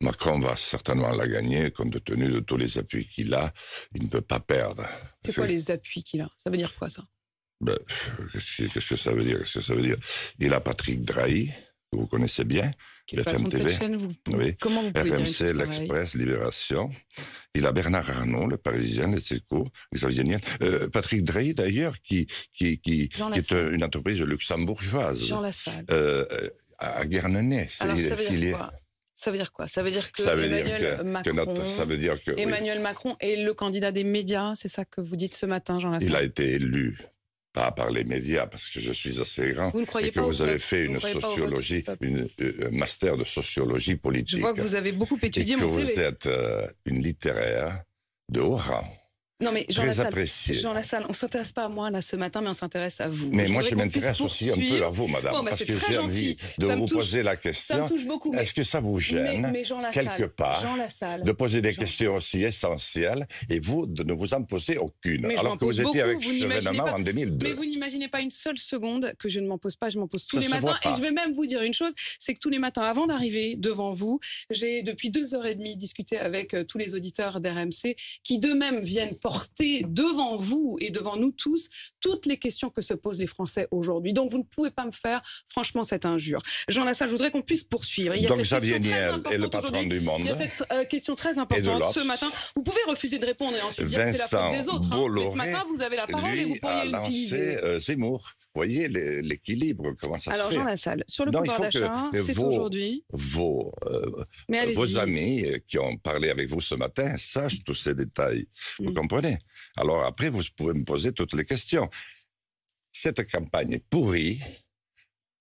Macron va certainement la gagner, compte tenu de tous les appuis qu'il a. Il ne peut pas perdre. C'est quoi les appuis qu'il a Ça veut dire quoi, ça ben, Qu'est-ce que ça veut dire que ça veut dire Il a Patrick Drahi, que vous connaissez bien. Qui est le TV. Comment vous pouvez RMC, l'Express, Libération. Il a Bernard Arnault, le Parisien, les Secours, les euh, Patrick Drahi, d'ailleurs, qui, qui, est euh, une entreprise luxembourgeoise. Jean Lassalle. Euh, à Guernenay. Alors, ça veut ça veut dire quoi Ça veut dire que, Emmanuel, Macron, ça veut dire que, Emmanuel Macron est le candidat des médias, c'est ça que vous dites ce matin, Jean Lassalle Il a été élu, pas par les médias, parce que je suis assez grand, vous ne croyez et que vous avez fait une sociologie, une, euh, master de sociologie politique. Je vois que vous avez beaucoup étudié et que vous êtes euh, une littéraire de haut rang. Non mais Jean très apprécié. Jean Lassalle, on s'intéresse pas à moi là ce matin, mais on s'intéresse à vous. Mais moi je m'intéresse aussi un peu à vous, madame, bah, parce que j'ai envie de vous poser la question. Est-ce que ça vous gêne quelque part de poser des questions aussi essentielles et vous de ne vous en poser aucune, alors que vous étiez avec Chevènement en 2002 Mais vous n'imaginez pas une seule seconde que je ne m'en pose pas, je m'en pose tous les matins. Et je vais même vous dire une chose, c'est que tous les matins, avant d'arriver devant vous, j'ai depuis deux heures et demie discuté avec euh, tous les auditeurs d'RMC qui d'eux-mêmes viennent porter devant vous et devant nous tous toutes les questions que se posent les Français aujourd'hui. Donc vous ne pouvez pas me faire franchement cette injure. Jean Lassalle, je voudrais qu'on puisse poursuivre. Il y a Donc Xavier Niel est le patron du monde. Il y a cette euh, question très importante ce matin. Vous pouvez refuser de répondre et ensuite dire que c'est la faute des autres. Hein. ce matin, vous avez la parole et vous pourriez l'utiliser. Euh, Zemmour. voyez l'équilibre, comment ça se fait Alors, Jean Lassalle, sur le non, pouvoir d'achat, c'est aujourd'hui. Vos, euh, vos amis qui ont parlé avec vous ce matin sachent tous ces détails. Vous mm. Alors après, vous pouvez me poser toutes les questions. Cette campagne est pourrie,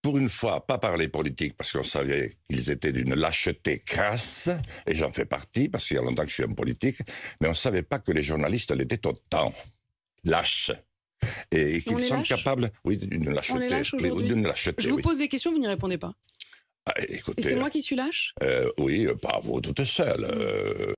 pour une fois, pas parler politique parce qu'on savait qu'ils étaient d'une lâcheté crasse, et j'en fais partie parce qu'il y a longtemps que je suis un politique, mais on ne savait pas que les journalistes l'étaient autant. Lâches. Et, qu'ils sont capables, oui, d'une lâcheté. Je vous pose des questions, vous n'y répondez pas. Ah, écoutez, et c'est moi qui suis lâche euh, Oui, pas vous toute seule. Euh,